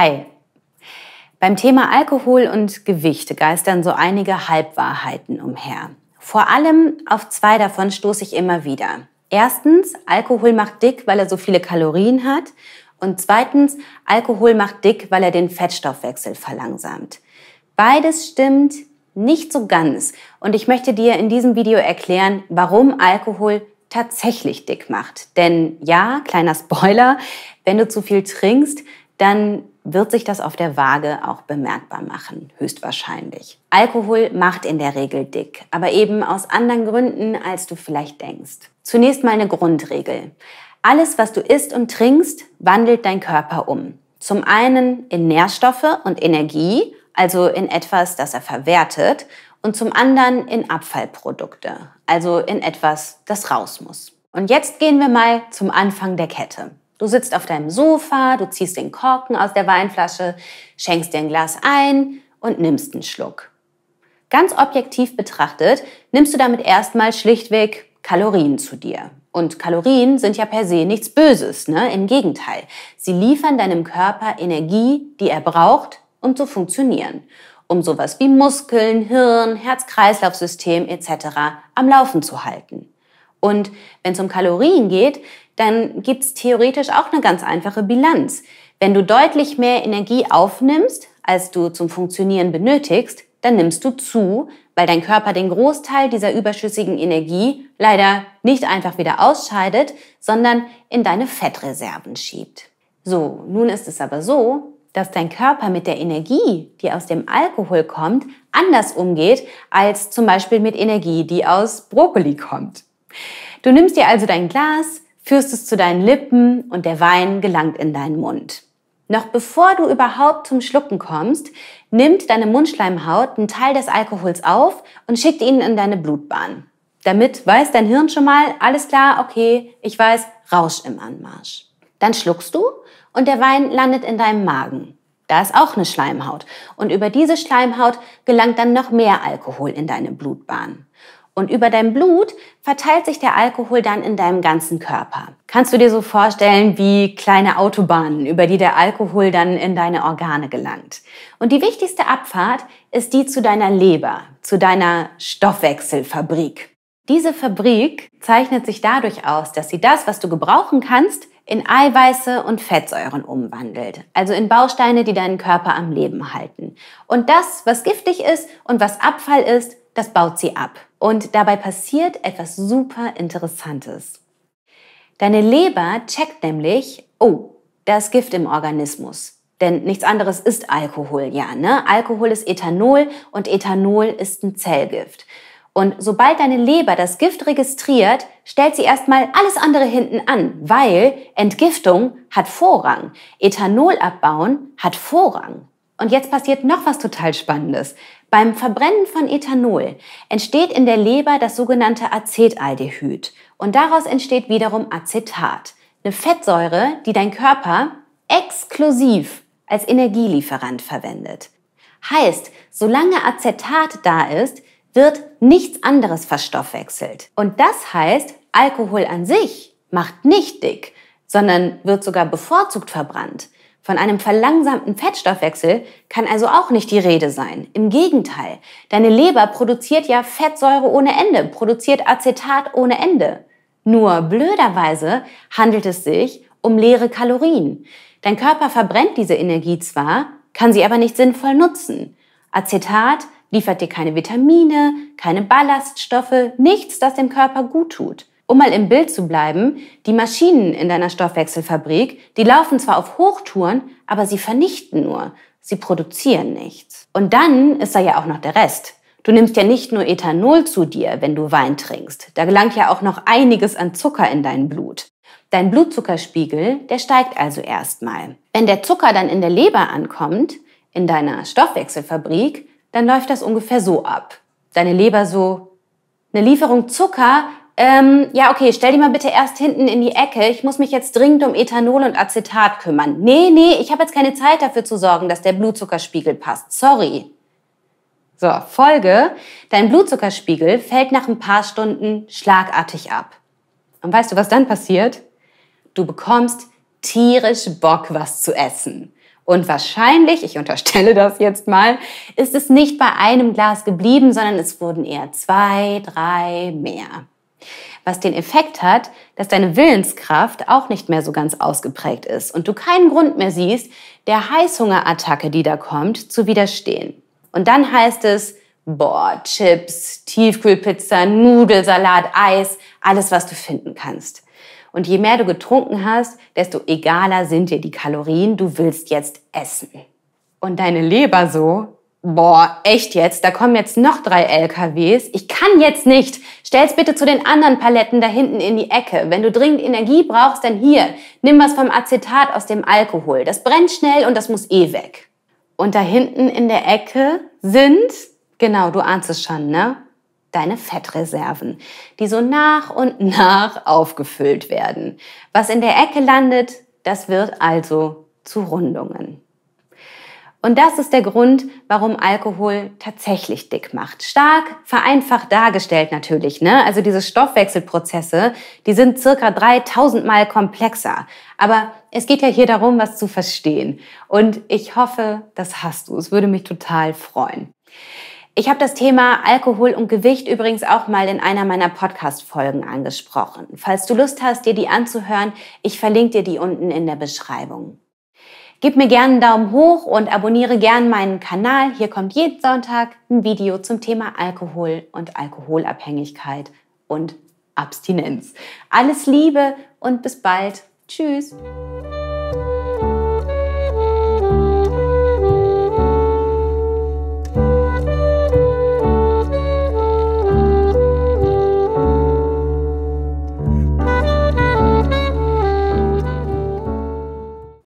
Hi. Beim Thema Alkohol und Gewicht geistern so einige Halbwahrheiten umher. Vor allem auf zwei davon stoße ich immer wieder. Erstens, Alkohol macht dick, weil er so viele Kalorien hat. Und zweitens, Alkohol macht dick, weil er den Fettstoffwechsel verlangsamt. Beides stimmt nicht so ganz. Und ich möchte dir in diesem Video erklären, warum Alkohol tatsächlich dick macht. Denn ja, kleiner Spoiler, wenn du zu viel trinkst, dann wird sich das auf der Waage auch bemerkbar machen, höchstwahrscheinlich. Alkohol macht in der Regel dick, aber eben aus anderen Gründen, als du vielleicht denkst. Zunächst mal eine Grundregel. Alles, was du isst und trinkst, wandelt dein Körper um. Zum einen in Nährstoffe und Energie, also in etwas, das er verwertet, und zum anderen in Abfallprodukte, also in etwas, das raus muss. Und jetzt gehen wir mal zum Anfang der Kette. Du sitzt auf deinem Sofa, du ziehst den Korken aus der Weinflasche, schenkst dir ein Glas ein und nimmst einen Schluck. Ganz objektiv betrachtet nimmst du damit erstmal schlichtweg Kalorien zu dir. Und Kalorien sind ja per se nichts Böses, ne? Im Gegenteil. Sie liefern deinem Körper Energie, die er braucht, um zu funktionieren. Um sowas wie Muskeln, Hirn, Herz-Kreislauf-System etc. am Laufen zu halten. Und wenn es um Kalorien geht, dann gibt's theoretisch auch eine ganz einfache Bilanz. Wenn du deutlich mehr Energie aufnimmst, als du zum Funktionieren benötigst, dann nimmst du zu, weil dein Körper den Großteil dieser überschüssigen Energie leider nicht einfach wieder ausscheidet, sondern in deine Fettreserven schiebt. So, nun ist es aber so, dass dein Körper mit der Energie, die aus dem Alkohol kommt, anders umgeht als zum Beispiel mit Energie, die aus Brokkoli kommt. Du nimmst dir also dein Glas, führst es zu deinen Lippen und der Wein gelangt in deinen Mund. Noch bevor du überhaupt zum Schlucken kommst, nimmt deine Mundschleimhaut einen Teil des Alkohols auf und schickt ihn in deine Blutbahn. Damit weiß dein Hirn schon mal, alles klar, okay, ich weiß, Rausch im Anmarsch. Dann schluckst du und der Wein landet in deinem Magen. Da ist auch eine Schleimhaut. Und über diese Schleimhaut gelangt dann noch mehr Alkohol in deine Blutbahn. Und über dein Blut verteilt sich der Alkohol dann in deinem ganzen Körper. Kannst du dir so vorstellen wie kleine Autobahnen, über die der Alkohol dann in deine Organe gelangt. Und die wichtigste Abfahrt ist die zu deiner Leber, zu deiner Stoffwechselfabrik. Diese Fabrik zeichnet sich dadurch aus, dass sie das, was du gebrauchen kannst, in Eiweiße und Fettsäuren umwandelt, also in Bausteine, die deinen Körper am Leben halten. Und das, was giftig ist und was Abfall ist, das baut sie ab und dabei passiert etwas super Interessantes. Deine Leber checkt nämlich, oh, da ist Gift im Organismus. Denn nichts anderes ist Alkohol, ja. Ne? Alkohol ist Ethanol und Ethanol ist ein Zellgift. Und sobald deine Leber das Gift registriert, stellt sie erstmal alles andere hinten an, weil Entgiftung hat Vorrang. Ethanol abbauen hat Vorrang. Und jetzt passiert noch was total Spannendes. Beim Verbrennen von Ethanol entsteht in der Leber das sogenannte Acetaldehyd. Und daraus entsteht wiederum Acetat. Eine Fettsäure, die dein Körper exklusiv als Energielieferant verwendet. Heißt, solange Acetat da ist, wird nichts anderes verstoffwechselt. Und das heißt, Alkohol an sich macht nicht dick, sondern wird sogar bevorzugt verbrannt. Von einem verlangsamten Fettstoffwechsel kann also auch nicht die Rede sein. Im Gegenteil, deine Leber produziert ja Fettsäure ohne Ende, produziert Acetat ohne Ende. Nur blöderweise handelt es sich um leere Kalorien. Dein Körper verbrennt diese Energie zwar, kann sie aber nicht sinnvoll nutzen. Acetat liefert dir keine Vitamine, keine Ballaststoffe, nichts, das dem Körper gut tut. Um mal im Bild zu bleiben, die Maschinen in deiner Stoffwechselfabrik, die laufen zwar auf Hochtouren, aber sie vernichten nur. Sie produzieren nichts. Und dann ist da ja auch noch der Rest. Du nimmst ja nicht nur Ethanol zu dir, wenn du Wein trinkst. Da gelangt ja auch noch einiges an Zucker in dein Blut. Dein Blutzuckerspiegel, der steigt also erstmal. Wenn der Zucker dann in der Leber ankommt, in deiner Stoffwechselfabrik, dann läuft das ungefähr so ab. Deine Leber so, eine Lieferung Zucker ähm, ja, okay, stell dich mal bitte erst hinten in die Ecke. Ich muss mich jetzt dringend um Ethanol und Acetat kümmern. Nee, nee, ich habe jetzt keine Zeit dafür zu sorgen, dass der Blutzuckerspiegel passt. Sorry. So, Folge, dein Blutzuckerspiegel fällt nach ein paar Stunden schlagartig ab. Und weißt du, was dann passiert? Du bekommst tierisch Bock, was zu essen. Und wahrscheinlich, ich unterstelle das jetzt mal, ist es nicht bei einem Glas geblieben, sondern es wurden eher zwei, drei mehr. Was den Effekt hat, dass deine Willenskraft auch nicht mehr so ganz ausgeprägt ist und du keinen Grund mehr siehst, der Heißhungerattacke, die da kommt, zu widerstehen. Und dann heißt es, boah, Chips, Tiefkühlpizza, Nudelsalat, Eis, alles, was du finden kannst. Und je mehr du getrunken hast, desto egaler sind dir die Kalorien, du willst jetzt essen. Und deine Leber so, boah, echt jetzt, da kommen jetzt noch drei LKWs, ich kann jetzt nicht, Stell's bitte zu den anderen Paletten da hinten in die Ecke. Wenn du dringend Energie brauchst, dann hier, nimm was vom Acetat aus dem Alkohol. Das brennt schnell und das muss eh weg. Und da hinten in der Ecke sind, genau, du ahnst es schon, ne? deine Fettreserven, die so nach und nach aufgefüllt werden. Was in der Ecke landet, das wird also zu Rundungen. Und das ist der Grund, warum Alkohol tatsächlich dick macht. Stark vereinfacht dargestellt natürlich. Ne? Also diese Stoffwechselprozesse, die sind circa 3000 Mal komplexer. Aber es geht ja hier darum, was zu verstehen. Und ich hoffe, das hast du. Es würde mich total freuen. Ich habe das Thema Alkohol und Gewicht übrigens auch mal in einer meiner Podcast-Folgen angesprochen. Falls du Lust hast, dir die anzuhören, ich verlinke dir die unten in der Beschreibung. Gib mir gerne einen Daumen hoch und abonniere gerne meinen Kanal. Hier kommt jeden Sonntag ein Video zum Thema Alkohol und Alkoholabhängigkeit und Abstinenz. Alles Liebe und bis bald. Tschüss.